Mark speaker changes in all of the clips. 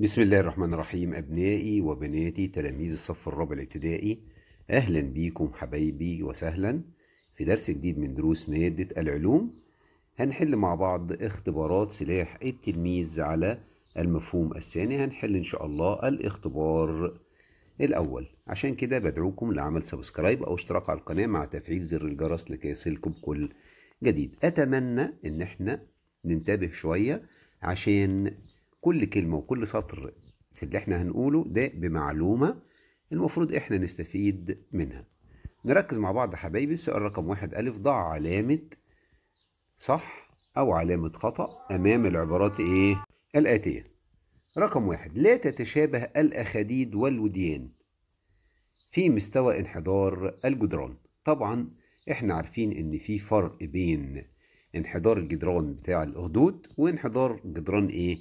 Speaker 1: بسم الله الرحمن الرحيم أبنائي وبناتي تلاميذ الصف الرابع الابتدائي أهلا بيكم حبايبي وسهلا في درس جديد من دروس مادة العلوم هنحل مع بعض اختبارات سلاح التلميذ على المفهوم الثاني هنحل إن شاء الله الاختبار الأول عشان كده بدعوكم لعمل سبسكرايب أو اشتراك على القناة مع تفعيل زر الجرس لكي يصلكم كل جديد أتمنى إن احنا ننتبه شوية عشان كل كلمه وكل سطر في اللي احنا هنقوله ده بمعلومه المفروض احنا نستفيد منها نركز مع بعض حبايبي السؤال رقم واحد ألف ضع علامة صح أو علامة خطأ أمام العبارات إيه؟ الآتية رقم واحد لا تتشابه الأخاديد والوديان في مستوى انحدار الجدران طبعا احنا عارفين ان في فرق بين انحدار الجدران بتاع الاخدود وانحدار جدران ايه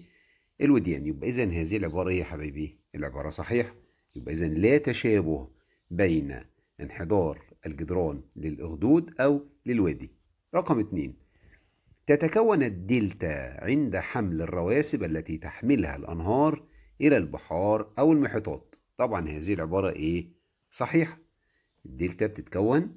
Speaker 1: الوديان يبقى إذا هذه العبارة يا حبايبي العبارة صحيحة يبقى إذا لا تشابه بين انحدار الجدران للأخدود أو للوادي رقم اتنين تتكون الدلتا عند حمل الرواسب التي تحملها الأنهار إلى البحار أو المحيطات طبعا هذه العبارة إيه؟ صحيحة الدلتا بتتكون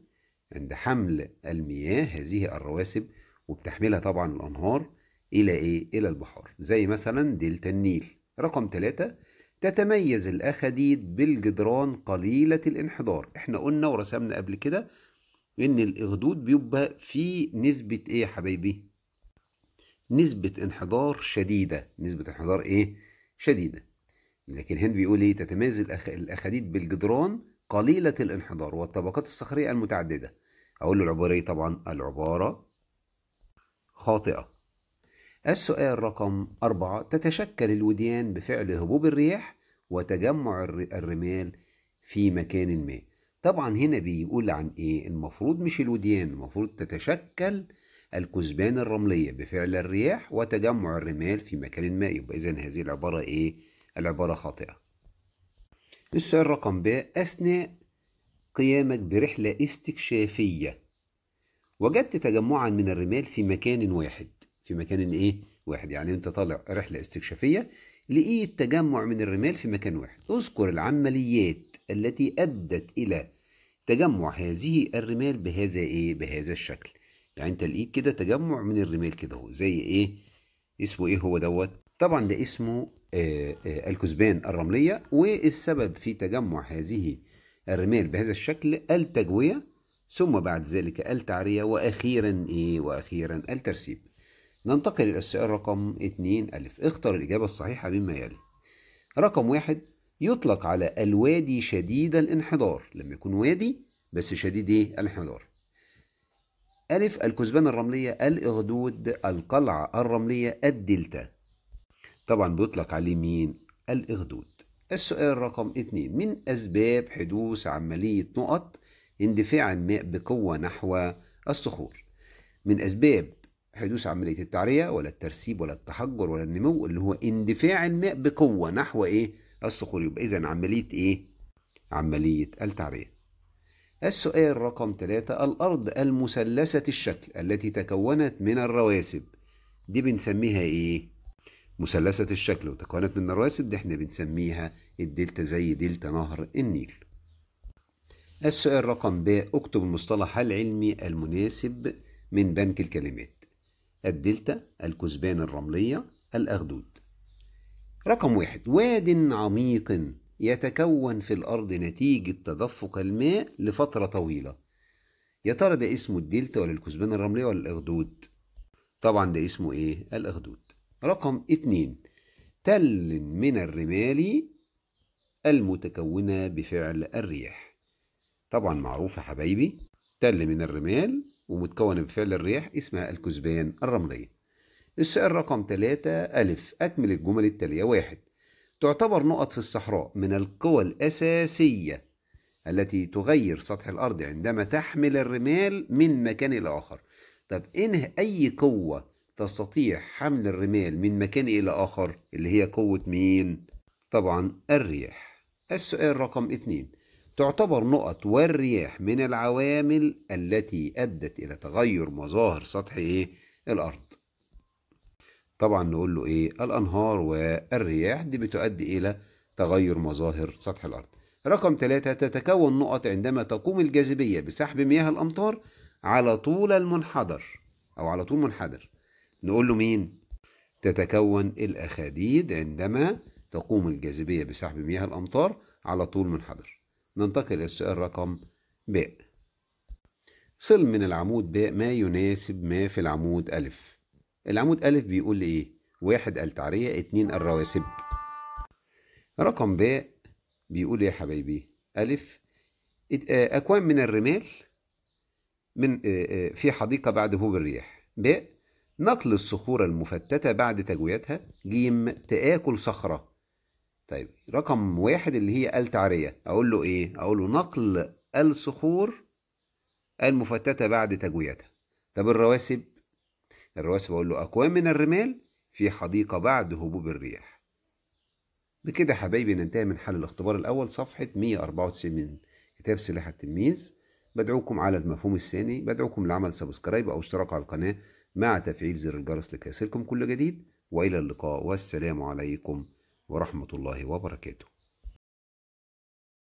Speaker 1: عند حمل المياه هذه الرواسب وبتحملها طبعا الأنهار إلى إيه؟ إلى البحار زي مثلا دلتا النيل رقم ثلاثة تتميز الأخديد بالجدران قليلة الانحدار احنا قلنا ورسمنا قبل كده إن الأخدود بيبقى فيه نسبة إيه يا حبايبي؟ نسبة انحدار شديدة نسبة انحدار إيه؟ شديدة لكن هنا بيقول إيه؟ تتميز الأخ... الأخديد بالجدران قليلة الانحدار والطبقات الصخرية المتعددة أقول له العبارة إيه طبعا العبارة خاطئة السؤال رقم أربعة تتشكل الوديان بفعل هبوب الرياح وتجمع الرمال في مكان ما طبعا هنا بيقول عن إيه المفروض مش الوديان المفروض تتشكل الكثبان الرملية بفعل الرياح وتجمع الرمال في مكان ما يبقى إذا هذه العبارة إيه العبارة خاطئة السؤال رقم ب أثناء قيامك برحلة استكشافية وجدت تجمعا من الرمال في مكان واحد في مكان ايه واحد يعني انت طالع رحله استكشافيه لقيت تجمع من الرمال في مكان واحد اذكر العمليات التي ادت الى تجمع هذه الرمال بهذا ايه بهذا الشكل يعني انت لقيت كده تجمع من الرمال كده اهو زي ايه اسمه ايه هو دوت طبعا ده اسمه آه آه الكثبان الرمليه والسبب في تجمع هذه الرمال بهذا الشكل التجويه ثم بعد ذلك التعريه واخيرا ايه واخيرا الترسيب ننتقل إلى السؤال رقم 2 ألف اختر الإجابة الصحيحة مما يلي رقم واحد يطلق على الوادي شديد الانحدار لما يكون وادي بس شديد إيه الانحدار ألف الكثبان الرملية الإغدود القلعة الرملية الدلتا طبعا بيطلق عليه مين الإغدود السؤال رقم 2 من أسباب حدوث عملية نقط اندفاع الماء بقوة نحو الصخور من أسباب حدوث عملية التعرية ولا الترسيب ولا التحجر ولا النمو اللي هو اندفاع الماء بقوة نحو ايه؟ الصخور يبقى إذا عملية ايه؟ عملية التعرية. السؤال رقم ثلاثة الأرض المثلثة الشكل التي تكونت من الرواسب دي بنسميها ايه؟ مثلثة الشكل وتكونت من الرواسب دي احنا بنسميها الدلتا زي دلتا نهر النيل. السؤال رقم ب اكتب المصطلح العلمي المناسب من بنك الكلمات. الدلتا الكثبان الرملية الأخدود رقم واحد واد عميق يتكون في الأرض نتيجة تدفق الماء لفترة طويلة يا ترى ده اسمه الدلتا ولا الكثبان الرملية ولا الأخدود طبعا ده اسمه ايه الأخدود رقم اتنين تل من الرمال المتكونة بفعل الرياح طبعا معروف يا حبايبي تل من الرمال ومتكونة بفعل الريح اسمها الكثبان الرملية السؤال رقم 3 ألف أكمل الجمل التالية واحد تعتبر نقط في الصحراء من القوى الأساسية التي تغير سطح الأرض عندما تحمل الرمال من مكان إلى آخر طب إنه أي قوة تستطيع حمل الرمال من مكان إلى آخر اللي هي قوة مين؟ طبعا الرياح السؤال رقم اتنين تعتبر نقط والرياح من العوامل التي أدت إلى تغير مظاهر سطح إيه؟ الأرض طبعا نقول له إيه الأنهار والرياح دي بتؤدي إلى تغير مظاهر سطح الأرض رقم ثلاثة تتكون نقط عندما تقوم الجاذبية بسحب مياه الأمطار على طول المنحدر أو على طول منحدر نقول له مين تتكون الأخاديد عندما تقوم الجاذبية بسحب مياه الأمطار على طول منحدر ننتقل إلى السؤال رقم ب صل من العمود ب ما يناسب ما في العمود أ العمود أ بيقول لي إيه؟ واحد التعرية اتنين الرواسب رقم ب بيقول إيه يا حبايبي أ آه، أكوام من الرمال من آه، آه، في حديقة بعد هبوب الرياح ب نقل الصخور المفتتة بعد تجويتها جيم تآكل صخرة طيب رقم واحد اللي هي التعرية أقول له إيه؟ أقول له نقل الصخور المفتتة بعد تجويتها طب الرواسب الرواسب أقول له أكوام من الرمال في حديقة بعد هبوب الرياح بكده حبايبي ننتهي من حل الاختبار الأول صفحة 194 من كتاب سلاح التلميذ بدعوكم على المفهوم الثاني بدعوكم لعمل سبسكرايب أو اشتراك على القناة مع تفعيل زر الجرس لكي يصلكم كل جديد وإلى اللقاء والسلام عليكم ورحمة الله وبركاته